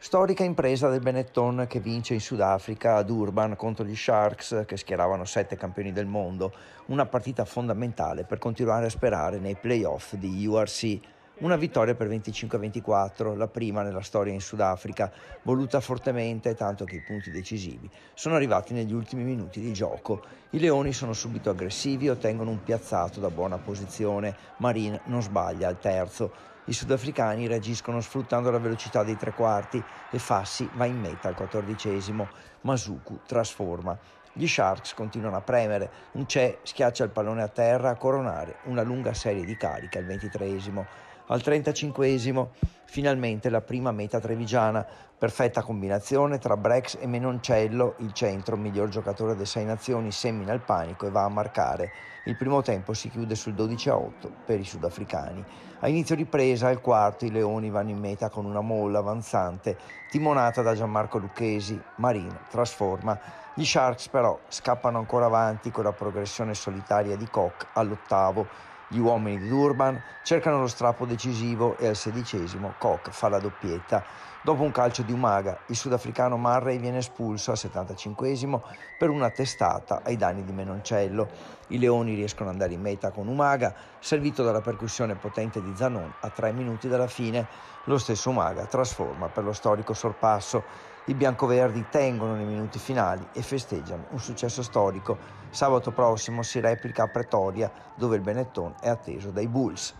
Storica impresa del Benetton che vince in Sudafrica ad Urban contro gli Sharks che schieravano sette campioni del mondo, una partita fondamentale per continuare a sperare nei playoff di URC. Una vittoria per 25-24, la prima nella storia in Sudafrica, voluta fortemente tanto che i punti decisivi sono arrivati negli ultimi minuti di gioco. I leoni sono subito aggressivi e ottengono un piazzato da buona posizione. Marin non sbaglia al terzo. I sudafricani reagiscono sfruttando la velocità dei tre quarti e Fassi va in meta al quattordicesimo. Masuku trasforma. Gli Sharks continuano a premere, un c'è schiaccia il pallone a terra a coronare una lunga serie di cariche al ventitreesimo. Al 35 finalmente la prima meta trevigiana, perfetta combinazione tra Brex e Menoncello, il centro, miglior giocatore delle sei nazioni, semina il panico e va a marcare. Il primo tempo si chiude sul 12 a 8 per i sudafricani. A inizio ripresa, al quarto, i leoni vanno in meta con una molla avanzante, timonata da Gianmarco Lucchesi. Marino trasforma. Gli Sharks però scappano ancora avanti con la progressione solitaria di Koch all'ottavo gli uomini di Durban cercano lo strappo decisivo e al sedicesimo Koch fa la doppietta. Dopo un calcio di Umaga, il sudafricano Murray viene espulso al 75 per una testata ai danni di Menoncello. I leoni riescono ad andare in meta con Umaga, servito dalla percussione potente di Zanon a tre minuti dalla fine. Lo stesso Umaga trasforma per lo storico sorpasso. I biancoverdi tengono nei minuti finali e festeggiano un successo storico. Sabato prossimo si replica a Pretoria, dove il Benetton è atteso dai Bulls.